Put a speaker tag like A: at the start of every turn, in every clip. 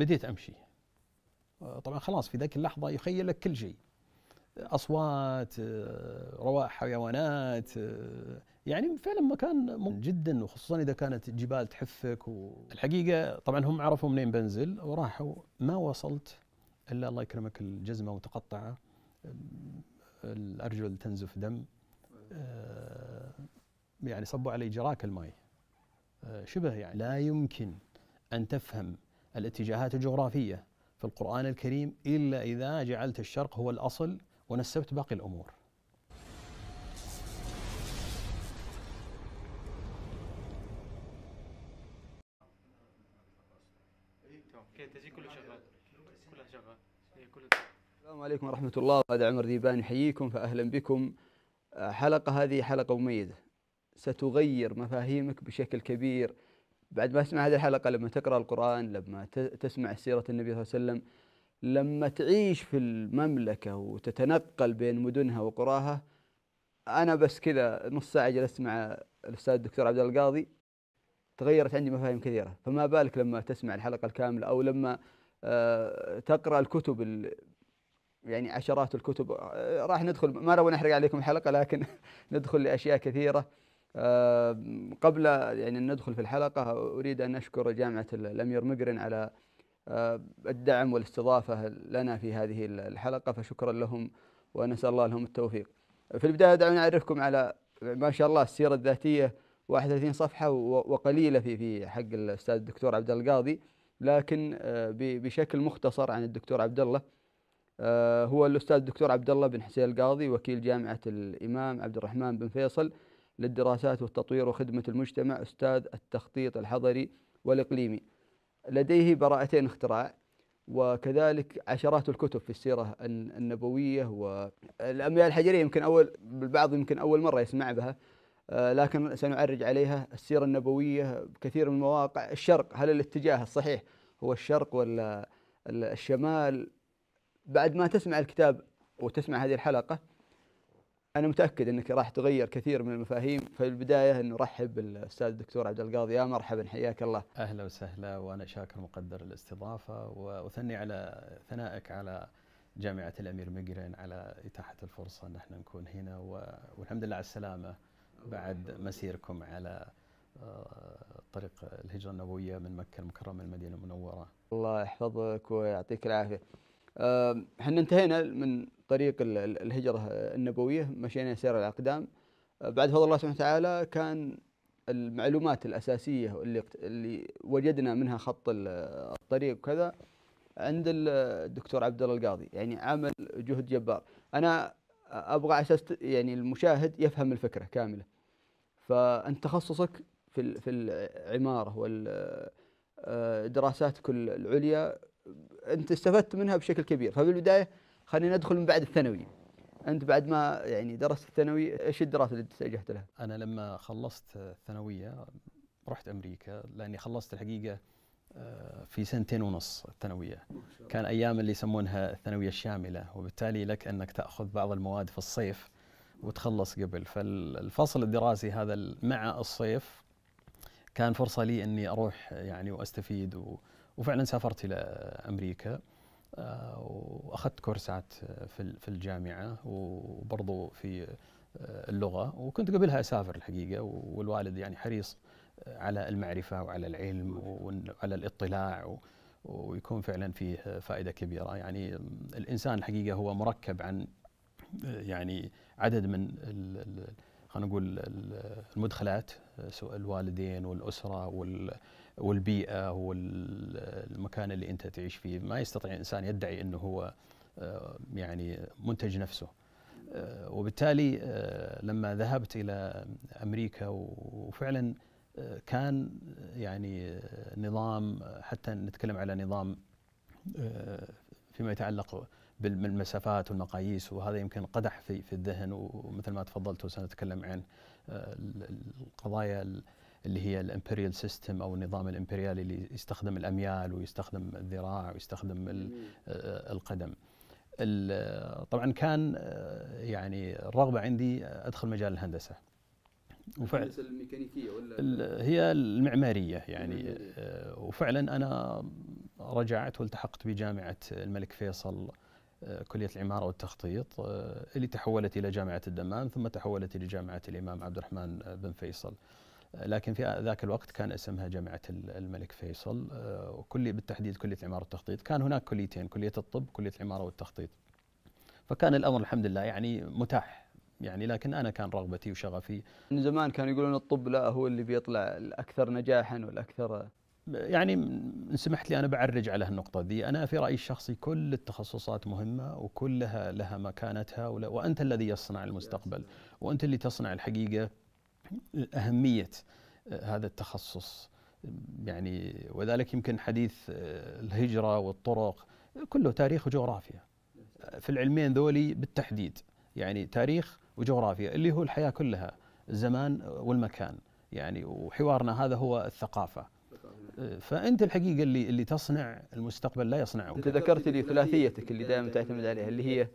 A: بديت امشي آه، طبعا خلاص في ذاك اللحظه يخيل لك كل شيء آه، اصوات آه، روائح حيوانات يعني فعلا مكان ممتع جدا وخصوصا اذا كانت جبال تحفك والحقيقه طبعا هم عرفوا منين بنزل وراحوا ما وصلت الا الله يكرمك الجزمه متقطعه الارجل تنزف دم يعني صبوا علي جراك الماي شبه يعني لا يمكن ان تفهم الاتجاهات الجغرافية في القرآن الكريم إلا إذا جعلت الشرق هو الأصل ونسبت باقي الأمور
B: السلام عليكم ورحمة الله هذا عمر ديبان يحييكم فأهلا بكم حلقة هذه حلقة مميزة ستغير مفاهيمك بشكل كبير بعد ما تسمع هذه الحلقة لما تقرأ القرآن لما تسمع سيرة النبي صلى الله عليه وسلم لما تعيش في المملكة وتتنقل بين مدنها وقراها أنا بس كذا نص ساعة جلست مع الأستاذ الدكتور عبد القاضي تغيرت عندي مفاهيم كثيرة فما بالك لما تسمع الحلقة الكاملة أو لما آه، تقرأ الكتب يعني عشرات الكتب آه، راح ندخل ما نبغى نحرق عليكم الحلقة لكن ندخل لأشياء كثيرة آه، قبل يعني أن ندخل في الحلقة أريد أن أشكر جامعة الأمير مقرن على آه، الدعم والاستضافة لنا في هذه الحلقة فشكرا لهم ونسأل الله لهم التوفيق في البداية دعونا نعرفكم على ما شاء الله السيرة الذاتية 31 صفحة وقليلة في في حق الأستاذ الدكتور عبد القاضي لكن آه، بشكل مختصر عن الدكتور عبد الله هو الأستاذ الدكتور عبد الله بن حسين القاضي وكيل جامعة الإمام عبد الرحمن بن فيصل للدراسات والتطوير وخدمة المجتمع أستاذ التخطيط الحضري والإقليمي لديه براءتين اختراع وكذلك عشرات الكتب في السيرة النبوية والأميال الحجرية يمكن أول البعض يمكن أول مرة يسمع بها آه، لكن سنعرج عليها السيرة النبوية كثير من المواقع الشرق هل الاتجاه الصحيح هو الشرق ولا الشمال بعد ما تسمع الكتاب وتسمع هذه الحلقة انا متاكد انك راح تغير كثير من المفاهيم البدايه نرحب
A: بالاستاذ الدكتور عبد القاضي يا مرحبا حياك الله اهلا وسهلا وانا شاكر مقدر الاستضافه واثني على ثنائك على جامعه الامير مقرن على اتاحه الفرصه ان احنا نكون هنا والحمد لله على السلامه بعد مسيركم على آه، طريق الهجره النبويه من مكه المكرمه للمدينه المنوره الله
B: يحفظك ويعطيك العافيه آه، احنا انتهينا من طريق الهجرة النبوية مشينا سير الأقدام آه، بعد فضل الله سبحانه وتعالى كان المعلومات الأساسية اللي, اللي وجدنا منها خط الطريق وكذا عند الدكتور عبد الله القاضي يعني عمل جهد جبار أنا أبغى أساس يعني المشاهد يفهم الفكرة كاملة فأنت تخصصك في في العمارة والدراسات آه، كل العليا أنت استفدت منها بشكل كبير فبالبداية خلينا ندخل من بعد الثانوي انت بعد ما يعني درست الثانوي ايش الدراسه اللي اتجهت لها
A: انا لما خلصت الثانويه رحت امريكا لاني خلصت الحقيقه آه، في سنتين ونص الثانويه كان ايام اللي يسمونها الثانويه الشامله وبالتالي لك انك تاخذ بعض المواد في الصيف وتخلص قبل فالفصل الدراسي هذا مع الصيف كان فرصه لي اني اروح يعني واستفيد و وفعلا سافرت الى امريكا آه، واخذت كورسات آه، في في الجامعه وبرضه في آه، اللغه وكنت قبلها اسافر الحقيقه والوالد يعني حريص على المعرفه وعلى العلم وعلى الاطلاع ويكون فعلا فيه فائده كبيره يعني الانسان الحقيقه هو مركب عن يعني عدد من خلينا نقول المدخلات سواء الوالدين والاسره وال والبيئه والمكان اللي انت تعيش فيه ما يستطيع الانسان يدعي انه هو آه، يعني منتج نفسه آه، وبالتالي آه، لما ذهبت الى امريكا وفعلا كان يعني نظام حتى نتكلم على نظام فيما يتعلق بالمسافات والمقاييس وهذا يمكن قدح في في الذهن ومثل ما تفضلت وسنتكلم عن القضايا اللي هي الامبريال سيستم او النظام الامبريالي اللي يستخدم الاميال ويستخدم الذراع ويستخدم آه، القدم آه، طبعا كان آه، يعني الرغبه عندي ادخل مجال الهندسه وفعلا الميكانيكيه ولا هي المعماريه يعني وفعلا انا رجعت والتحقت بجامعه الملك فيصل كلية العمارة والتخطيط اللي تحولت إلى جامعة الدمام ثم تحولت إلى جامعة الإمام عبد الرحمن بن فيصل. لكن في ذاك الوقت كان اسمها جامعة الملك فيصل آه، وكلية بالتحديد كلية العمارة والتخطيط كان هناك كليتين كلية الطب كلية العمارة والتخطيط فكان الأمر الحمد لله يعني متاح يعني لكن انا كان رغبتي وشغفي
B: من زمان كانوا يقولون الطب لا هو اللي بيطلع الاكثر نجاحا
A: والاكثر يعني ان سمحت لي انا بعرج على هالنقطه دي انا في رايي الشخصي كل التخصصات مهمه وكلها لها مكانتها وانت الذي يصنع المستقبل وانت اللي تصنع الحقيقه اهميه آه، هذا التخصص يعني وذلك يمكن حديث آه، الهجره والطرق كله تاريخ وجغرافيا في العلمين ذولي بالتحديد يعني تاريخ وجغرافيا اللي هو الحياه كلها الزمان والمكان يعني وحوارنا هذا هو الثقافه آه، فانت الحقيقه اللي اللي تصنع المستقبل لا يصنعه انت ذكرت لي ثلاثيتك اللي دائما تعتمد عليها اللي هي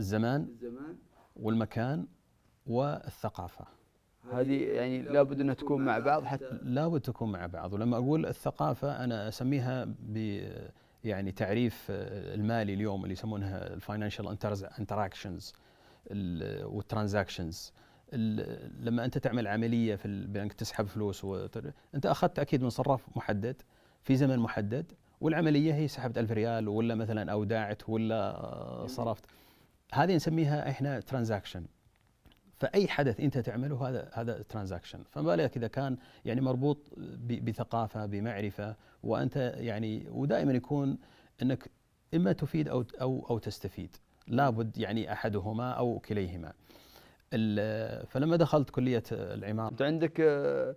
A: الزمان والمكان والثقافه هذه يعني لابد انها تكون مع بعض حتى لابد تكون مع بعض ولما اقول الثقافه انا اسميها ب يعني تعريف آه، المالي اليوم اللي يسمونها الفاينانشال انتراكشنز والترانزاكشنز لما انت تعمل عمليه في البنك تسحب فلوس انت اخذت اكيد من صراف محدد في زمن محدد والعمليه هي سحبت ألف ريال ولا مثلا اودعت ولا آه، صرفت هذه نسميها احنا ترانزاكشن فاي حدث انت تعمله هذا هذا ترانزاكشن فما بالك اذا كان يعني مربوط بثقافه بمعرفه وانت يعني ودائما يكون انك اما تفيد او او او تستفيد لابد يعني احدهما او كليهما فلما دخلت كليه العماره انت عندك آه،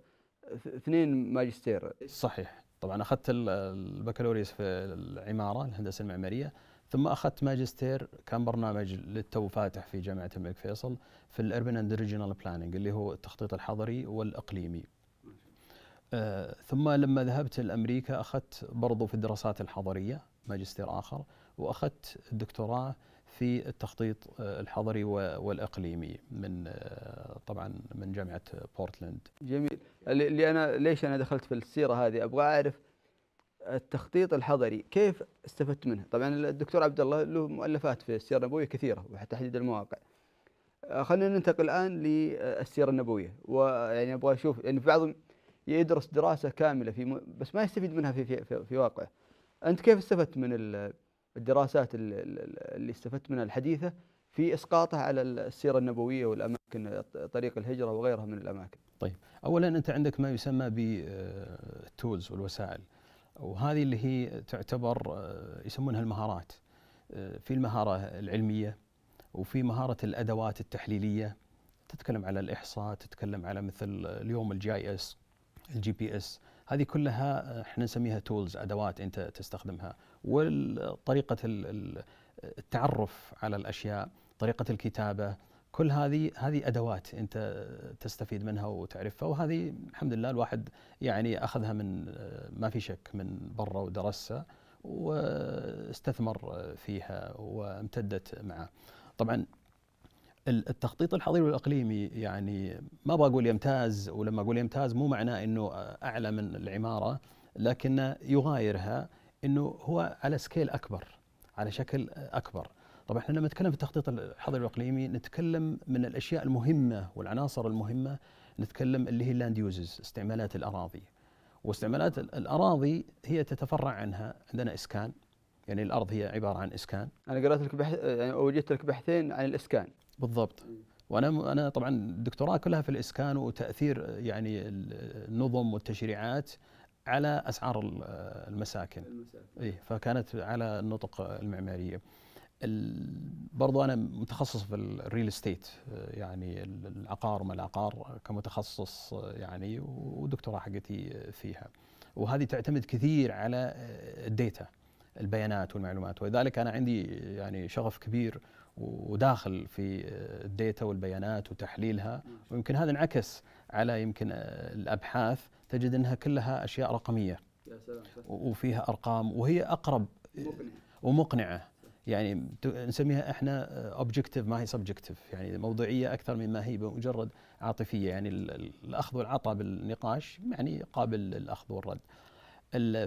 A: اثنين ماجستير صحيح طبعا اخذت البكالوريوس في العماره الهندسه المعماريه ثم اخذت ماجستير كان برنامج للتو فاتح في جامعه الملك فيصل في الاربن اند ريجنال بلاننج اللي هو التخطيط الحضري والاقليمي. آه ثم لما ذهبت لامريكا اخذت برضو في الدراسات الحضريه ماجستير اخر واخذت الدكتوراه في التخطيط آه، الحضري والاقليمي من آه، طبعا من جامعه بورتلاند.
B: جميل اللي انا ليش انا دخلت في السيره هذه؟ ابغى اعرف التخطيط الحضري كيف استفدت منه؟ طبعا الدكتور عبد الله له مؤلفات في السيره النبويه كثيره وتحديد المواقع. آه، خلينا ننتقل الان للسيره النبويه ويعني ابغى اشوف يعني بعضهم يدرس دراسه كامله في بس ما يستفيد منها في في, في, في واقعه. انت كيف استفدت من الدراسات اللي استفدت منها الحديثه في اسقاطها على السيره النبويه والاماكن طريق الهجره وغيرها من الاماكن؟
A: طيب اولا انت عندك ما يسمى بالتولز آه، والوسائل. وهذه اللي هي تعتبر آه، يسمونها المهارات آه، في المهارة العلمية وفي مهارة الأدوات التحليلية تتكلم على الإحصاء تتكلم على مثل اليوم الجي اس الجي بي اس هذه كلها آه، احنا نسميها تولز ادوات انت تستخدمها وطريقه التعرف على الاشياء طريقه الكتابه كل هذه هذه ادوات انت تستفيد منها وتعرفها وهذه الحمد لله الواحد يعني اخذها من ما في شك من برا ودرسها واستثمر فيها وامتدت معه. طبعا التخطيط الحضري والاقليمي يعني ما بقول يمتاز ولما اقول يمتاز مو معناه انه اعلى من العماره لكنه يغايرها انه هو على سكيل اكبر على شكل اكبر طبعا احنا لما نتكلم في التخطيط الحضري الاقليمي نتكلم من الاشياء المهمه والعناصر المهمه نتكلم اللي هي اللاند يوزز استعمالات الاراضي واستعمالات الاراضي هي تتفرع عنها عندنا اسكان يعني الارض هي عباره عن اسكان انا قرات لك بحث يعني وجدت لك بحثين عن الاسكان بالضبط وانا انا طبعا الدكتوراه كلها في الاسكان وتاثير يعني النظم والتشريعات على اسعار المساكن, المساكن. إيه فكانت على النطق المعماريه برضو انا متخصص في الريل استيت آه، يعني العقار وما العقار آه، كمتخصص آه، يعني والدكتوراه حقتي فيها وهذه تعتمد كثير على الديتا البيانات والمعلومات ولذلك انا عندي يعني شغف كبير وداخل في الديتا والبيانات وتحليلها ويمكن هذا انعكس على يمكن الابحاث تجد انها كلها اشياء رقميه وفيها ارقام وهي اقرب ومقنعه يعني نسميها احنا اوبجكتيف آه، ما هي سبجكتيف يعني موضوعيه اكثر مما هي مجرد عاطفيه يعني الاخذ والعطاء بالنقاش يعني قابل للاخذ والرد.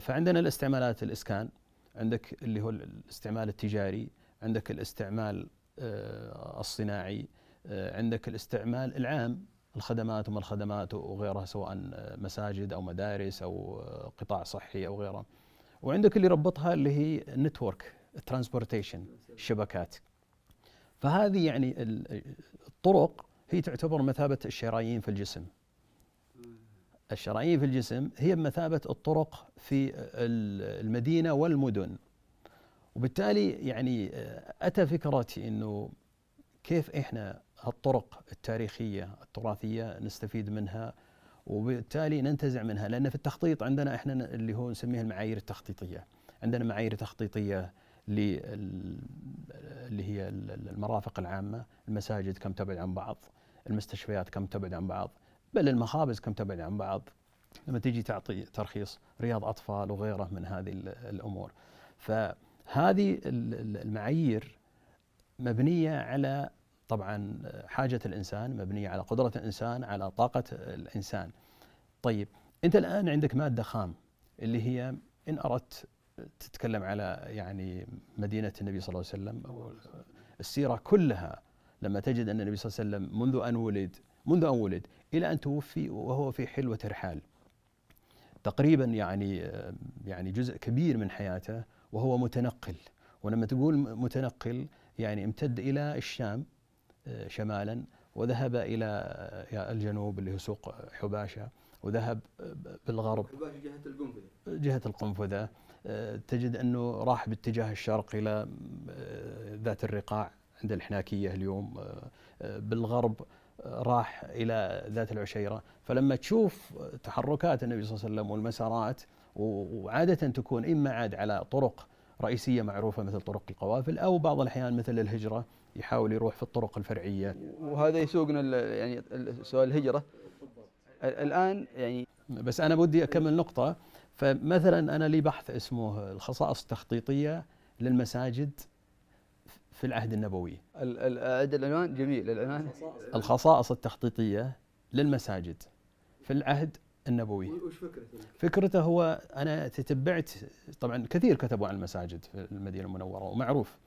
A: فعندنا الاستعمالات الاسكان عندك اللي هو الاستعمال التجاري، عندك الاستعمال آه، الصناعي، آه، عندك الاستعمال العام الخدمات وما الخدمات وغيرها سواء مساجد او مدارس او قطاع صحي او غيره. وعندك اللي ربطها اللي هي نتورك ترانسبورتيشن الشبكات فهذه يعني الطرق هي تعتبر مثابة الشرايين في الجسم الشرايين في الجسم هي بمثابة الطرق في المدينة والمدن وبالتالي يعني آه، أتى فكرة أنه كيف إحنا الطرق التاريخية التراثية نستفيد منها وبالتالي ننتزع منها لأن في التخطيط عندنا إحنا اللي هو نسميها المعايير التخطيطية عندنا معايير تخطيطية اللي هي المرافق العامة المساجد كم تبعد عن بعض المستشفيات كم تبعد عن بعض بل المخابز كم تبعد عن بعض لما تيجي تعطي ترخيص رياض أطفال وغيره من هذه الأمور فهذه المعايير مبنية على طبعا حاجة الإنسان مبنية على قدرة الإنسان على طاقة الإنسان طيب أنت الآن عندك مادة خام اللي هي إن أردت تتكلم على يعني مدينة النبي صلى الله عليه وسلم السيرة كلها لما تجد أن النبي صلى الله عليه وسلم منذ أن ولد منذ أن ولد إلى أن توفي وهو في حلوة الرحال تقريبا يعني يعني جزء كبير من حياته وهو متنقل ولما تقول متنقل يعني امتد إلى الشام آه، شمالا وذهب إلى آه، الجنوب اللي هو سوق حباشة وذهب آه، بالغرب حباشة
B: جهة القنفذة
A: جهة القنفذة تجد أنه راح باتجاه الشرق إلى آه، ذات الرقاع عند الحناكية اليوم آه، آه، بالغرب راح إلى ذات العشيرة فلما تشوف تحركات النبي صلى الله عليه وسلم والمسارات وعادة تكون إما عاد على طرق رئيسية معروفة مثل طرق القوافل أو بعض الأحيان مثل الهجرة يحاول يروح في الطرق الفرعية
B: وهذا يسوقنا يعني سؤال الهجرة الآن يعني
A: بس أنا بدي أكمل نقطة فمثلا أنا لي بحث اسمه الخصائص التخطيطية للمساجد في العهد النبوي
B: أعد العنوان جميل العنوان
A: الخصائص التخطيطية للمساجد في العهد النبوي
B: وش فكرته؟
A: فكرته هو أنا تتبعت طبعا كثير كتبوا عن المساجد في المدينة المنورة ومعروف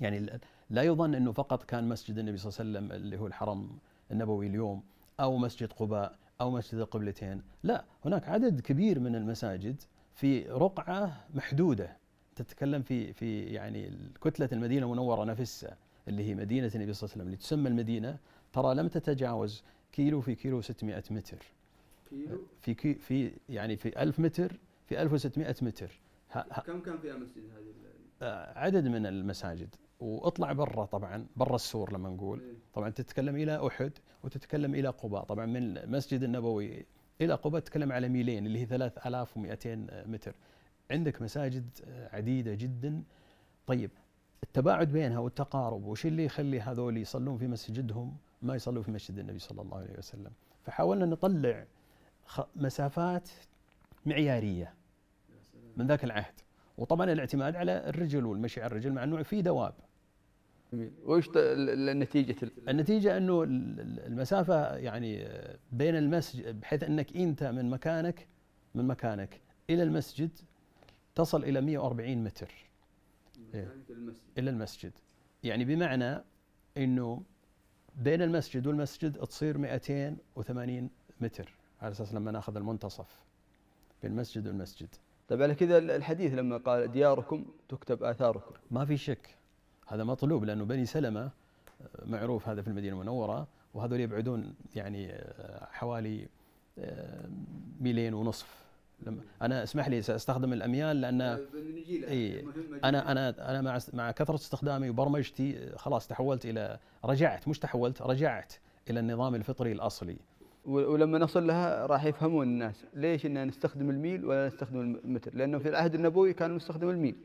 A: يعني لا يظن أنه فقط كان مسجد النبي صلى الله عليه وسلم اللي هو الحرم النبوي اليوم أو مسجد قباء أو مسجد القبلتين لا هناك عدد كبير من المساجد في رقعة محدودة تتكلم في في يعني كتلة المدينة المنورة نفسها اللي هي مدينة النبي صلى الله عليه وسلم اللي تسمى المدينة ترى لم تتجاوز كيلو في كيلو 600 متر كيلو في كي في يعني في 1000 متر في 1600 متر
B: كم كان فيها مسجد هذه
A: آه، عدد من المساجد واطلع برا طبعا برا السور لما نقول إيه. طبعا تتكلم الى احد وتتكلم الى قباء طبعا من المسجد النبوي الى قباء تتكلم على ميلين اللي هي 3200 متر عندك مساجد عديده جدا طيب التباعد بينها والتقارب وش اللي يخلي هذول يصلون في مسجدهم ما يصلوا في مسجد النبي صلى الله عليه وسلم فحاولنا نطلع مسافات معياريه من ذاك العهد وطبعا الاعتماد على الرجل والمشي على الرجل مع انه في دواب جميل وايش نتيجه النتيجه انه المسافه يعني آه، بين المسجد بحيث انك انت من مكانك من مكانك الى المسجد تصل الى 140 متر إيه؟ الى المسجد يعني بمعنى انه بين المسجد والمسجد تصير 280 متر على اساس لما ناخذ المنتصف بين المسجد والمسجد طيب على كذا الحديث لما قال دياركم تكتب اثاركم ما في شك هذا مطلوب لانه بني سلمه آه، معروف هذا في المدينه المنوره وهذول يبعدون يعني آه، حوالي آه، ميلين ونصف لما انا اسمح لي ساستخدم الاميال لان اي يعني انا انا انا مع مع كثره استخدامي وبرمجتي خلاص تحولت الى رجعت مش تحولت رجعت الى النظام الفطري الاصلي
B: ولما نصل لها راح يفهمون
A: الناس ليش ان نستخدم الميل ولا نستخدم المتر لانه في العهد النبوي كانوا يستخدموا الميل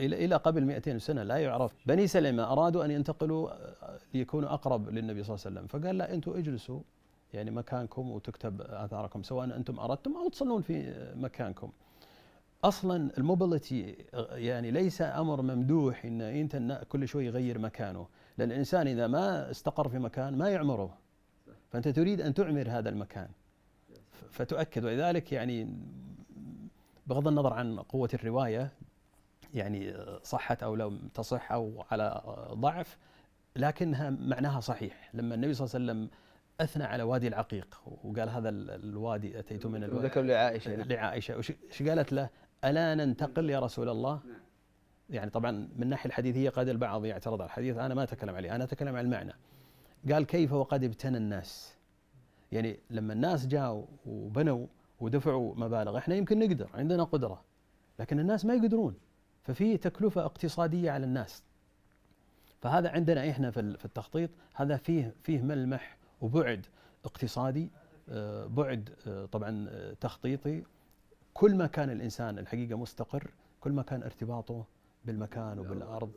A: إلى قبل 200 سنة لا يعرف بني سلمة أرادوا أن ينتقلوا آه، ليكونوا أقرب للنبي صلى الله عليه وسلم فقال لا أنتم اجلسوا يعني مكانكم وتكتب آثاركم سواء أنتم أردتم أو تصلون في آه، مكانكم اصلا الموبيلتي آه، يعني ليس امر ممدوح ان انت كل شوي يغير مكانه لان الانسان اذا ما استقر في مكان ما يعمره فانت تريد ان تعمر هذا المكان فتؤكد ولذلك يعني بغض النظر عن قوه الروايه يعني صحت او لم تصح او على ضعف لكنها معناها صحيح لما النبي صلى الله عليه وسلم اثنى على وادي العقيق وقال هذا الوادي اتيت من الوادي ذكر لعائشه لعائشه وش قالت له؟ الا ننتقل يا رسول الله؟ نعم. يعني طبعا من الناحيه الحديثيه قد البعض يعترض على الحديث انا ما اتكلم عليه انا اتكلم عن المعنى قال كيف وقد ابتنى الناس يعني لما الناس جاءوا وبنوا ودفعوا مبالغ احنا يمكن نقدر عندنا قدره لكن الناس ما يقدرون ففي تكلفة اقتصادية على الناس فهذا عندنا احنا في التخطيط هذا فيه فيه ملمح وبعد اقتصادي آه، بعد آه، طبعا آه، تخطيطي كل ما كان الانسان الحقيقه مستقر كل ما كان ارتباطه بالمكان وبالارض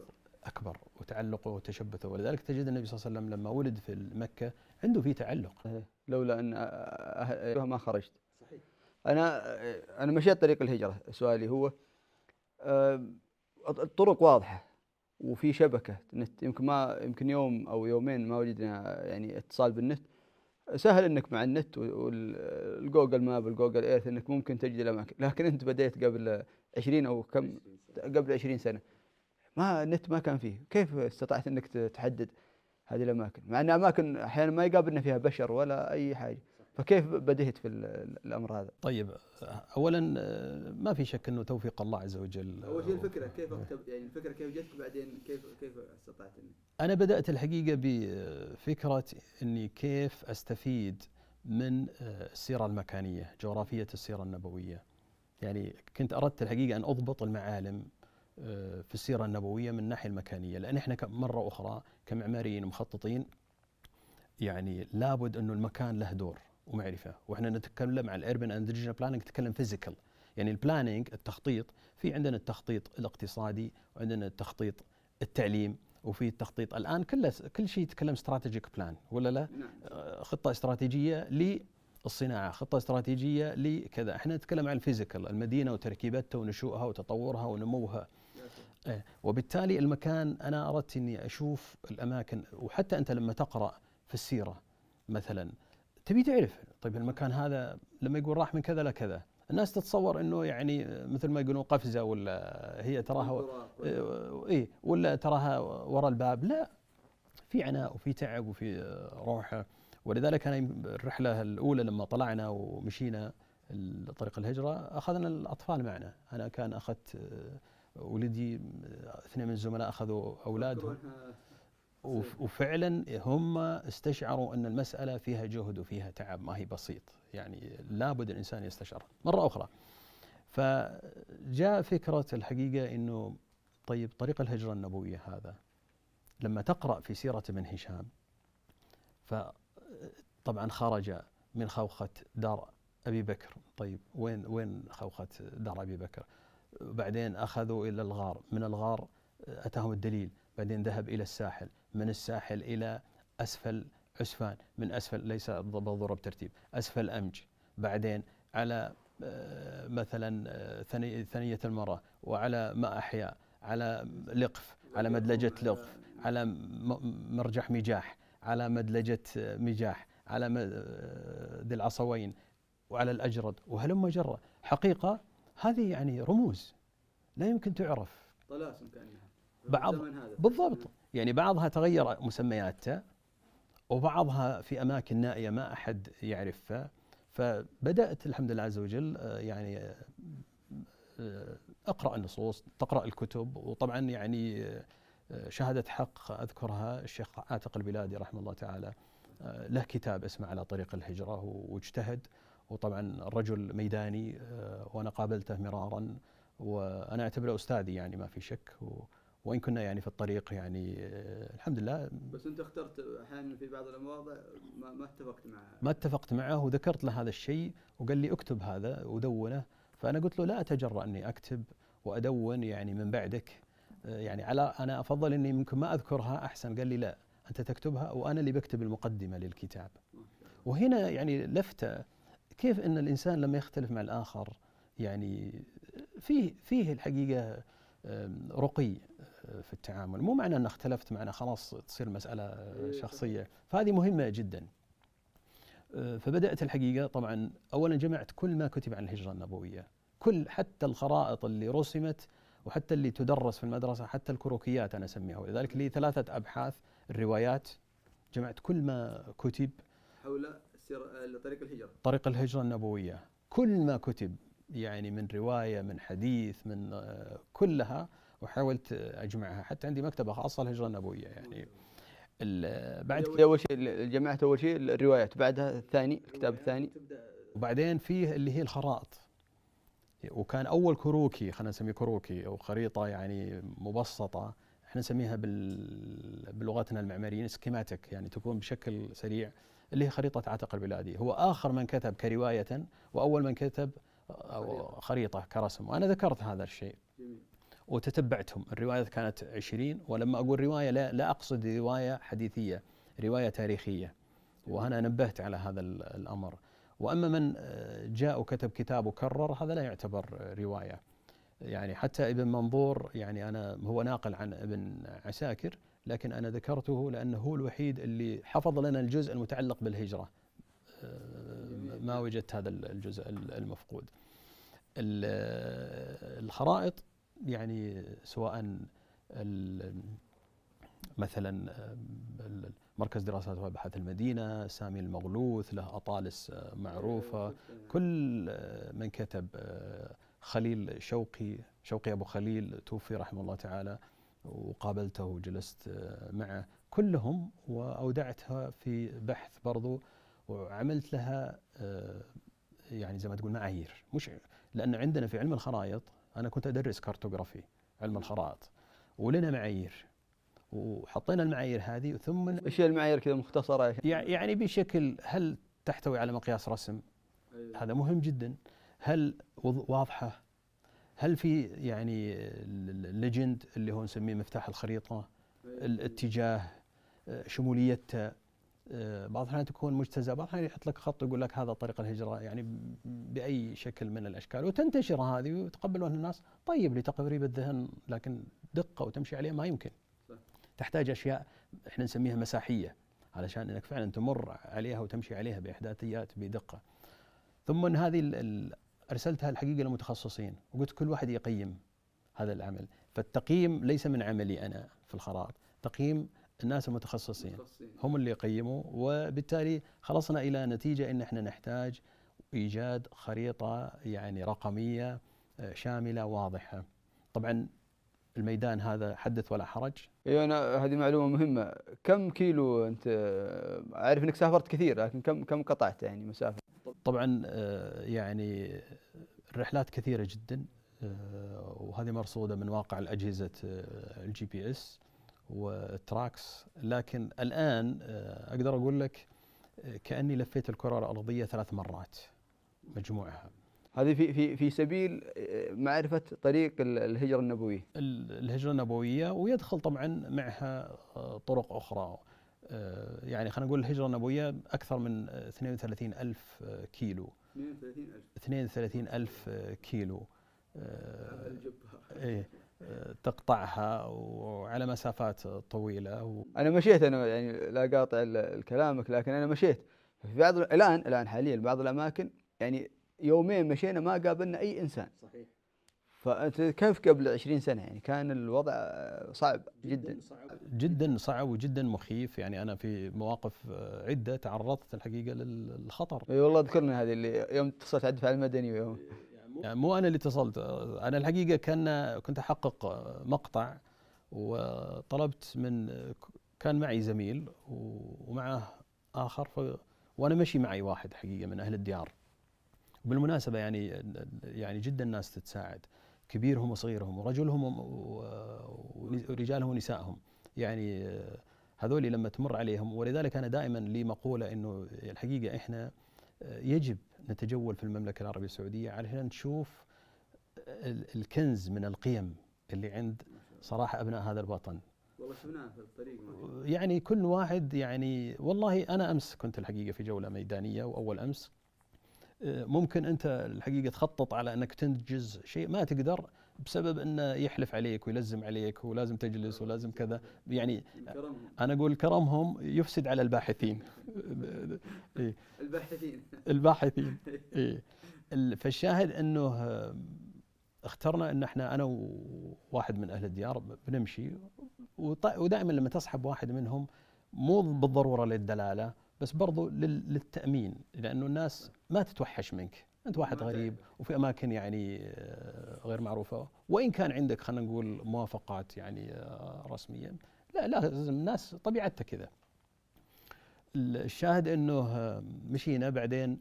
A: اكبر وتعلقه وتشبثه ولذلك تجد النبي صلى الله عليه وسلم لما ولد في مكه عنده في تعلق إيه، لولا ان ما خرجت صحيح
B: انا انا مشيت طريق الهجره سؤالي هو آه، الطرق واضحه وفي شبكه نت يمكن ما يمكن يوم او يومين ما وجدنا يعني اتصال بالنت سهل انك مع النت والجوجل ماب والجوجل ايرث انك ممكن تجد الاماكن لكن انت بديت قبل 20 او كم قبل 20 سنه ما النت ما كان فيه كيف استطعت انك تحدد هذه الاماكن مع ان اماكن احيانا ما يقابلنا فيها بشر ولا اي حاجه فكيف بديت في
A: الامر هذا؟ طيب اولا ما في شك انه توفيق الله عز وجل اول
B: شيء الفكره كيف يعني الفكره كيف جتك بعدين كيف كيف استطعت اني؟
A: انا بدات الحقيقه بفكره اني كيف استفيد من آه، السيره المكانيه، جغرافيه السيره النبويه. يعني كنت اردت الحقيقه ان اضبط المعالم آه، في السيره النبويه من الناحيه المكانيه، لان احنا مره اخرى كمعماريين ومخططين يعني لابد انه المكان له دور. ومعرفه واحنا نتكلم عن الاربن اند ريجنال بلاننج نتكلم فيزيكال يعني البلاننج التخطيط في عندنا التخطيط الاقتصادي وعندنا التخطيط التعليم وفي التخطيط الان كله كل شيء يتكلم استراتيجيك بلان ولا لا نعم. آه، خطه استراتيجيه للصناعه خطه استراتيجيه لكذا احنا نتكلم عن الفيزيكال المدينه وتركيبتها ونشوئها وتطورها ونموها آه، وبالتالي المكان انا اردت اني اشوف الاماكن وحتى انت لما تقرا في السيره مثلا تبي تعرف طيب المكان هذا لما يقول راح من كذا لكذا الناس تتصور انه يعني مثل ما يقولون قفزه ولا هي تراها اي إيه، ولا تراها ورا الباب لا في عناء وفي تعب وفي روحه ولذلك انا الرحله الاولى لما طلعنا ومشينا طريق الهجره اخذنا الاطفال معنا انا كان اخذت آه، ولدي آه، اثنين من الزملاء اخذوا اولادهم وفعلا هم استشعروا ان المساله فيها جهد وفيها تعب ما هي بسيط يعني لابد الانسان يستشعر مره اخرى فجاء فكره الحقيقه انه طيب طريق الهجره النبويه هذا لما تقرا في سيره ابن هشام فطبعا خرج من خوخه دار ابي بكر طيب وين وين خوخه دار ابي بكر بعدين اخذوا الى الغار من الغار اتاهم الدليل بعدين ذهب الى الساحل من الساحل إلى أسفل عسفان من أسفل ليس بالضروره ترتيب أسفل أمج بعدين على آه، مثلا آه، ثنية المرأة وعلى ما أحياء على لقف على مدلجة لقف على مرجح مجاح على مدلجة آه، مجاح على ذي العصوين وعلى الأجرد وهلم جرة حقيقة هذه يعني رموز لا يمكن تعرف
B: طلاسم كأنها
A: بعض بالضبط يعني بعضها تغير مسمياتها وبعضها في اماكن نائيه ما احد يعرفها فبدات الحمد لله عز وجل آه، يعني آه، آه، اقرا النصوص تقرا الكتب وطبعا يعني شهاده حق اذكرها الشيخ عاتق البلادي رحمه الله تعالى له كتاب اسمه على طريق الهجره واجتهد وطبعا الرجل ميداني وانا قابلته مرارا وانا اعتبره استاذي يعني ما في شك وان كنا يعني في الطريق يعني آه، الحمد لله بس انت
B: اخترت احيانا في بعض المواضع ما, ما اتفقت معه
A: ما اتفقت معه وذكرت له هذا الشيء وقال لي اكتب هذا ودونه فانا قلت له لا اتجرأ اني اكتب وادون يعني من بعدك آه، يعني على انا افضل اني ممكن ما اذكرها احسن قال لي لا انت تكتبها وانا اللي بكتب المقدمه للكتاب وهنا يعني لفته كيف ان الانسان لما يختلف مع الاخر يعني آه، فيه فيه الحقيقه رقي في التعامل مو معنى أن اختلفت معنا خلاص تصير مسألة إيه، شخصية فهذه مهمة جدا آه، فبدأت الحقيقة طبعا أولا جمعت كل ما كتب عن الهجرة النبوية كل حتى الخرائط اللي رسمت وحتى اللي تدرس في المدرسة حتى الكروكيات أنا أسميها ولذلك لي ثلاثة أبحاث الروايات جمعت كل ما كتب
B: حول آه، طريق الهجرة
A: طريق الهجرة النبوية كل ما كتب يعني من رواية من حديث من آه، كلها وحاولت اجمعها حتى عندي مكتبه خاصه الهجره النبويه يعني بعد كذا اول شيء جمعت اول شيء الروايات بعدها الثاني الكتاب الثاني وبعدين فيه اللي هي الخرائط وكان اول كروكي خلينا نسميه كروكي او خريطه يعني مبسطه احنا نسميها بلغتنا المعماريين سكيماتيك يعني تكون بشكل سريع اللي هي خريطه عتق البلادي هو اخر من كتب كروايه واول من كتب خريطه كرسم وانا ذكرت هذا الشيء جميل. وتتبعتهم الروايات كانت عشرين ولما أقول رواية لا, لا أقصد رواية حديثية رواية تاريخية وأنا نبهت على هذا الأمر وأما من آه، جاء وكتب كتاب وكرر هذا لا يعتبر رواية يعني حتى ابن منظور يعني أنا هو ناقل عن ابن عساكر لكن أنا ذكرته لأنه هو الوحيد اللي حفظ لنا الجزء المتعلق بالهجرة آه، ما وجدت هذا الجزء المفقود آه، الخرائط يعني سواء مثلا مركز دراسات وابحاث المدينه، سامي المغلوث له اطالس معروفه، أيوة، كل من كتب آه، خليل شوقي، شوقي ابو خليل توفي رحمه الله تعالى وقابلته وجلست آه، معه، كلهم واودعتها في بحث برضو وعملت لها آه، يعني زي ما تقول معايير، مش لان عندنا في علم الخرائط انا كنت ادرس كارتوغرافي علم الخرائط ولنا معايير وحطينا المعايير هذه ثم ايش المعايير كذا مختصره يعني بشكل هل تحتوي على مقياس رسم أيوة. هذا مهم جدا هل واضحه هل في يعني الليجند اللي هو نسميه مفتاح الخريطه أيوه. الاتجاه آه، شموليتها بعض الأحيان تكون مجتزه بعض الأحيان يحط لك خط يقول لك هذا طريق الهجرة يعني بأي شكل من الأشكال وتنتشر هذه ويتقبلونها الناس طيب لتقريب الذهن لكن دقة وتمشي عليه ما يمكن صح. تحتاج أشياء احنا نسميها مساحية علشان انك فعلا تمر عليها وتمشي عليها باحداثيات بدقه. ثم إن هذه ارسلتها الحقيقه للمتخصصين وقلت كل واحد يقيم هذا العمل، فالتقييم ليس من عملي انا في الخراط، تقييم الناس المتخصصين هم اللي يقيموا وبالتالي خلصنا الى نتيجه ان احنا نحتاج ايجاد خريطه يعني رقميه آه، شامله واضحه. طبعا الميدان هذا حدث ولا حرج.
B: ايوه انا هذه معلومه مهمه، كم كيلو
A: انت آه، اعرف انك سافرت كثير لكن كم كم قطعت يعني مسافه؟ طبعا آه، يعني الرحلات كثيره جدا وهذه مرصوده من واقع الاجهزه الجي بي اس. وتراكس لكن الآن آه، أقدر أقول لك آه، كأني لفيت الكرة الأرضية ثلاث مرات مجموعها هذه في في في سبيل آه، معرفه طريق الهجره النبويه. الهجره النبويه ويدخل طبعا معها طرق اخرى يعني خلينا نقول الهجره النبويه اكثر من 32 الف كيلو 32 الف 32 الف كيلو الجبهه إيه. تقطعها وعلى مسافات طويله و... انا مشيت انا يعني
B: لا قاطع كلامك لكن انا مشيت في بعض الان الان حاليا بعض الاماكن يعني يومين مشينا ما قابلنا اي انسان صحيح فانت كيف قبل 20
A: سنه يعني كان الوضع صعب جدا جدا صعب, جداً صعب وجدا مخيف يعني انا في مواقف عده تعرضت الحقيقه للخطر
B: اي والله اذكرنا هذه اللي يوم
A: اتصلت على الدفاع المدني ويوم إيه. يعني مو انا اللي اتصلت انا الحقيقه كان كنت احقق مقطع وطلبت من كان معي زميل ومعه اخر ف وانا ماشي معي واحد حقيقه من اهل الديار بالمناسبه يعني يعني جدا الناس تتساعد كبيرهم وصغيرهم ورجلهم ورجالهم ونسائهم يعني هذول لما تمر عليهم ولذلك انا دائما لي مقوله انه الحقيقه احنا يجب نتجول في المملكه العربيه السعوديه علشان نشوف الكنز من القيم اللي عند صراحه ابناء هذا الوطن
B: والله شفناه في الطريق يعني كل
A: واحد يعني والله انا امس كنت الحقيقه في جوله ميدانيه واول امس ممكن انت الحقيقه تخطط على انك تنجز شيء ما تقدر بسبب انه يحلف عليك ويلزم عليك ولازم تجلس ولازم كذا يعني انا اقول كرمهم يفسد على الباحثين إيه. الباحثين الباحثين إيه. فالشاهد انه آه، اخترنا ان احنا انا وواحد من اهل الديار بنمشي ودائما لما تصحب واحد منهم مو بالضروره للدلاله بس برضو للتامين لانه الناس ما تتوحش منك انت واحد غريب وفي اماكن يعني آه، غير معروفه وان كان عندك خلينا نقول موافقات يعني آه، رسميه لا لازم الناس طبيعتها كذا الشاهد انه آه، مشينا بعدين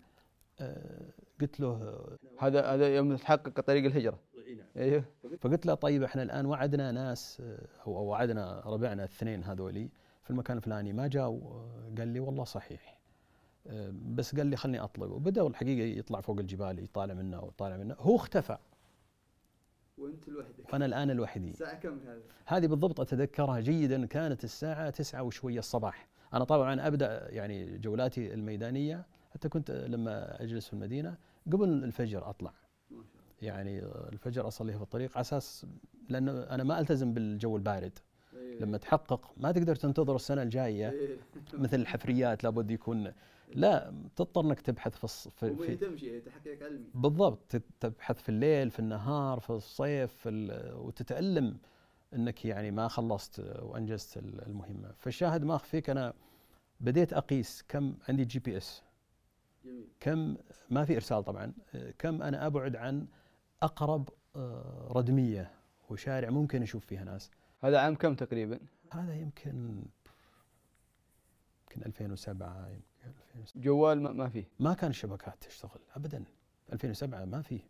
A: قلت له هذا هذا يوم تحقق طريق الهجره نعم. ايوه فقلت له طيب احنا الان وعدنا ناس او وعدنا ربعنا الاثنين هذولي في المكان الفلاني ما جاوا قال لي والله صحيح آه، بس قال لي خلني اطلق وبدا الحقيقه يطلع فوق الجبال يطالع منا وطالع منا هو اختفى
B: وانت لوحدك وانا الان لوحدي الساعه كم هذه؟
A: هذه بالضبط اتذكرها جيدا كانت الساعه تسعة وشويه الصباح انا طبعا ابدا يعني جولاتي الميدانيه حتى كنت لما اجلس في المدينه قبل الفجر اطلع يعني الفجر اصليها في الطريق على اساس لانه انا ما التزم بالجو البارد إيه. لما تحقق ما تقدر تنتظر السنه الجايه إيه. مثل الحفريات لابد يكون لا تضطر انك تبحث في في وهي
B: تمشي تحقيق علمي
A: بالضبط تبحث في الليل في النهار في الصيف في وتتالم انك يعني ما خلصت وانجزت المهمه فالشاهد ما اخفيك انا بديت اقيس كم عندي جي بي اس جميل. كم ما في ارسال طبعا كم انا ابعد عن اقرب آه، ردميه وشارع ممكن اشوف فيها ناس هذا عام كم تقريبا هذا يمكن يمكن 2007 يمكن جوال ما فيه ما كان الشبكات تشتغل ابدا 2007 ما فيه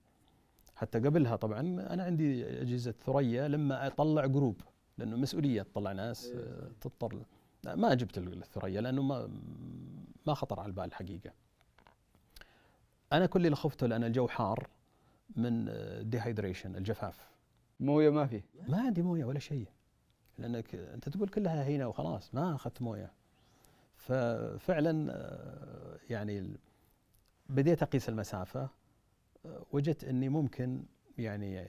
A: حتى قبلها طبعا انا عندي اجهزه ثريا لما اطلع جروب لانه مسؤوليه تطلع ناس إيه، تضطر ما جبت الثريا لانه ما ما خطر على البال حقيقه انا كل اللي خفته لان الجو حار من ديهايدريشن آه، الجفاف مويه ما في ما عندي مويه ولا شيء لانك انت تقول كلها هنا وخلاص ما اخذت مويه ففعلا آه، يعني بديت اقيس المسافه آه، وجدت اني ممكن يعني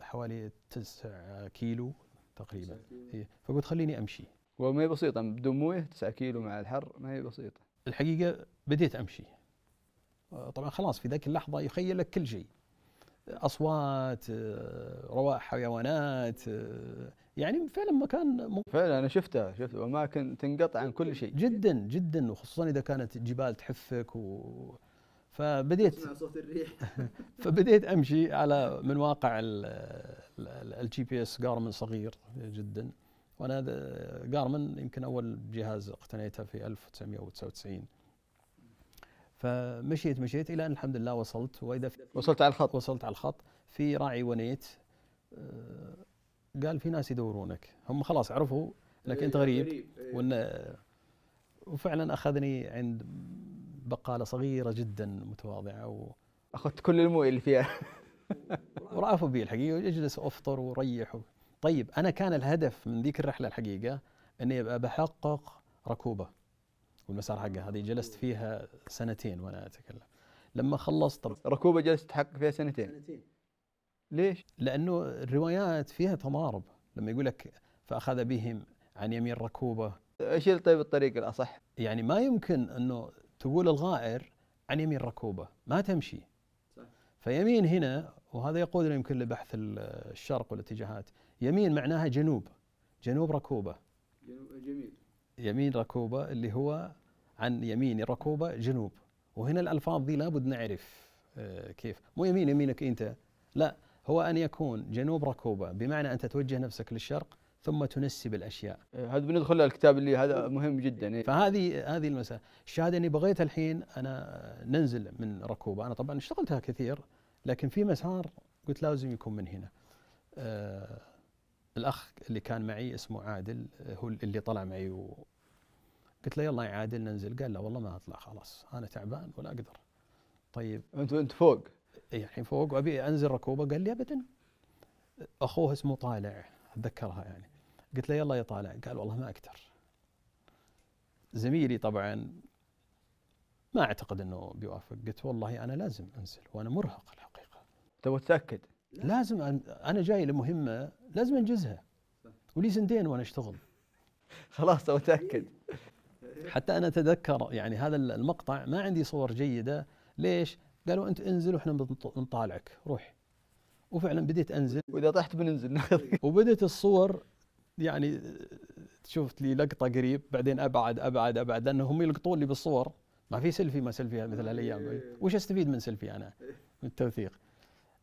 A: حوالي 9 كيلو تقريبا كيلو. إيه، فقلت خليني امشي وما هي بسيطه بدون مويه 9 كيلو مع الحر ما هي بسيطه الحقيقه بديت امشي آه، طبعا خلاص في ذاك اللحظه يخيل لك كل شيء اصوات آه، روائح حيوانات آه، يعني فعلا مكان فعلا انا شفته شفت اماكن تنقطع عن كل شيء جدا جدا وخصوصا اذا كانت جبال تحفك و فبديت صوت الريح فبديت امشي على من واقع الجي بي اس جارمن صغير جدا وانا جارمن يمكن اول جهاز اقتنيته في 1999 فمشيت مشيت الى ان الحمد لله وصلت واذا وصلت على الخط وصلت على الخط في راعي ونيت آه، قال في ناس يدورونك هم خلاص عرفوا انك انت إيه، غريب إيه. وان وفعلا اخذني عند بقاله صغيره جدا متواضعه و اخذت كل المويه اللي فيها ورافوا بي الحقيقه واجلس افطر وريح طيب انا كان الهدف من ذيك الرحله الحقيقه اني ابقى بحقق ركوبه والمسار حقها هذه جلست فيها سنتين وانا اتكلم لما خلصت طب ركوبه جلست تحقق فيها سنتين سنتين ليش؟ لانه الروايات فيها تضارب لما يقول لك فاخذ بهم عن يمين ركوبه ايش طيب الطريق الاصح؟ يعني ما يمكن انه تقول الغائر عن يمين ركوبه ما تمشي صح. فيمين هنا وهذا يقودنا يمكن لبحث الشرق والاتجاهات يمين معناها جنوب جنوب ركوبه
B: جنوب جميل
A: يمين ركوبه اللي هو عن يمين ركوبة جنوب وهنا الألفاظ دي لابد نعرف آه، كيف مو يمين يمينك أنت لا هو أن يكون جنوب ركوبة بمعنى أن تتوجه نفسك للشرق ثم تنسب الاشياء. آه، هذا بندخل الكتاب اللي هذا مهم جدا. إيه. فهذه هذه المساله، الشاهد اني بغيت الحين انا ننزل من ركوبه، انا طبعا اشتغلتها كثير لكن في مسار قلت لازم يكون من هنا. آه الاخ اللي كان معي اسمه عادل آه، هو اللي طلع معي و قلت له يلا يا عادل ننزل قال لا والله ما اطلع خلاص انا تعبان ولا اقدر طيب انت انت فوق اي الحين فوق وابي انزل ركوبه قال لي ابدا اخوه اسمه طالع اتذكرها يعني قلت له يلا يا طالع قال والله ما اقدر زميلي طبعا ما اعتقد انه بيوافق قلت والله انا لازم انزل وانا مرهق الحقيقه تبغى تتاكد لازم انا جاي لمهمه لازم انجزها ولي سنتين وانا اشتغل خلاص تبغى تاكد حتى انا اتذكر يعني هذا المقطع ما عندي صور جيده ليش؟ قالوا انت انزل واحنا بنطالعك روح وفعلا بديت انزل واذا طحت بننزل وبدت الصور يعني شفت لي لقطه قريب بعدين ابعد ابعد ابعد لانه هم يلقطون لي بالصور ما في سيلفي ما سيلفي مثل هالايام إيه. وش استفيد من سيلفي انا من التوثيق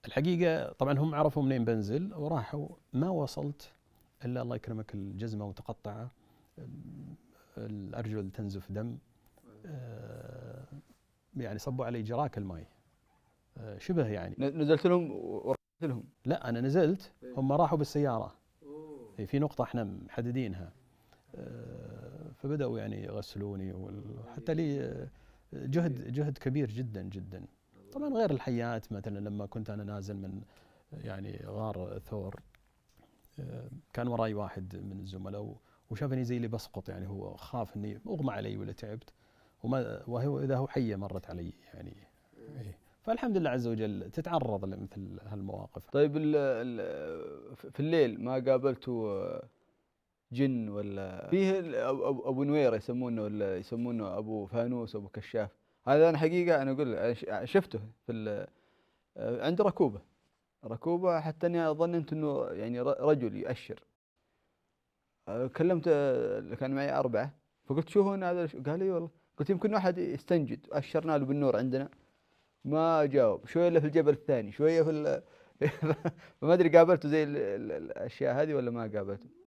A: الحقيقه طبعا هم عرفوا منين بنزل وراحوا ما وصلت الا الله يكرمك الجزمه متقطعه الارجل تنزف دم آه، يعني صبوا علي جراك الماي آه، شبه يعني نزلت لهم ورحت لهم لا انا نزلت إيه. هم راحوا بالسياره أوه. إيه، في نقطه احنا محددينها آه، فبداوا يعني يغسلوني وحتى لي جهد إيه. جهد كبير جدا جدا طبعا غير الحيات مثلا لما كنت انا نازل من يعني غار ثور كان وراي واحد من الزملاء وشافني زي اللي بسقط يعني هو خاف اني اغمى علي ولا تعبت وما وهو اذا هو حيه مرت علي يعني إيه فالحمد لله عز وجل تتعرض لمثل هالمواقف طيب الـ الـ في الليل
B: ما قابلتوا جن ولا فيه ابو, أبو نويره يسمونه ولا يسمونه ابو فانوس ابو كشاف هذا انا حقيقه انا اقول شفته في عند ركوبه ركوبه حتى اني ظننت انه يعني رجل يؤشر كلمت آه، كان معي اربعه فقلت شو هنا هذا قال لي والله قلت يمكن واحد يستنجد اشرنا له بالنور عندنا ما جاوب شويه الا في الجبل الثاني شويه في فما ادري قابلته زي الاشياء هذه ولا ما قابلته